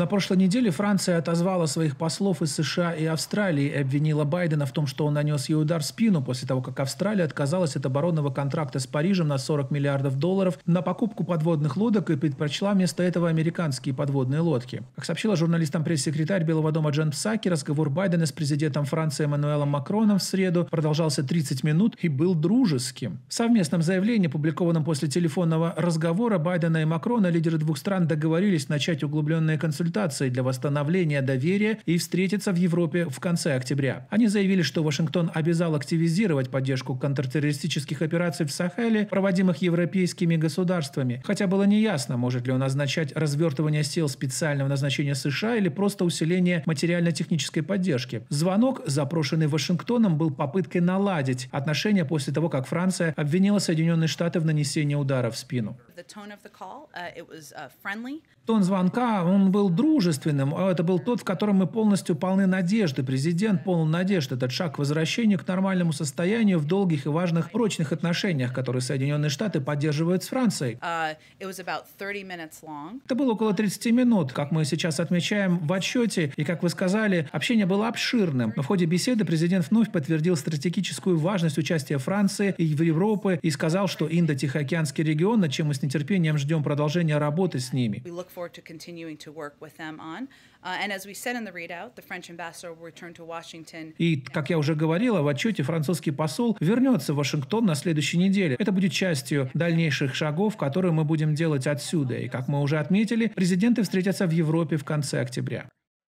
На прошлой неделе Франция отозвала своих послов из США и Австралии и обвинила Байдена в том, что он нанес ей удар в спину после того, как Австралия отказалась от оборонного контракта с Парижем на 40 миллиардов долларов на покупку подводных лодок и предпочла вместо этого американские подводные лодки. Как сообщила журналистам пресс-секретарь Белого дома Джен Псаки, разговор Байдена с президентом Франции Эммануэлом Макроном в среду продолжался 30 минут и был дружеским. В совместном заявлении, опубликованном после телефонного разговора Байдена и Макрона, лидеры двух стран договорились начать углубленные консультации консультации для восстановления доверия и встретиться в Европе в конце октября. Они заявили, что Вашингтон обязал активизировать поддержку контртеррористических операций в Сахеле, проводимых европейскими государствами, хотя было неясно, может ли он означать развертывание сил специального назначения США или просто усиление материально-технической поддержки. Звонок, запрошенный Вашингтоном, был попыткой наладить отношения после того, как Франция обвинила Соединенные Штаты в нанесении удара в спину. Тон звонка, он был дружественным. А это был тот, в котором мы полностью полны надежды. Президент полон надежд. Этот шаг возвращения к нормальному состоянию в долгих и важных прочных отношениях, которые Соединенные Штаты поддерживают с Францией. Uh, это было около 30 минут, как мы сейчас отмечаем в отчете. И, как вы сказали, общение было обширным. Но в ходе беседы президент вновь подтвердил стратегическую важность участия Франции и в Европы и сказал, что Индо-Тихоокеанский регион, над чем мы с нетерпением ждем продолжения работы с ними. Uh, И, как я уже говорила, в отчете французский посол вернется в Вашингтон на следующей неделе. Это будет частью дальнейших шагов, которые мы будем делать отсюда. И, как мы уже отметили, президенты встретятся в Европе в конце октября.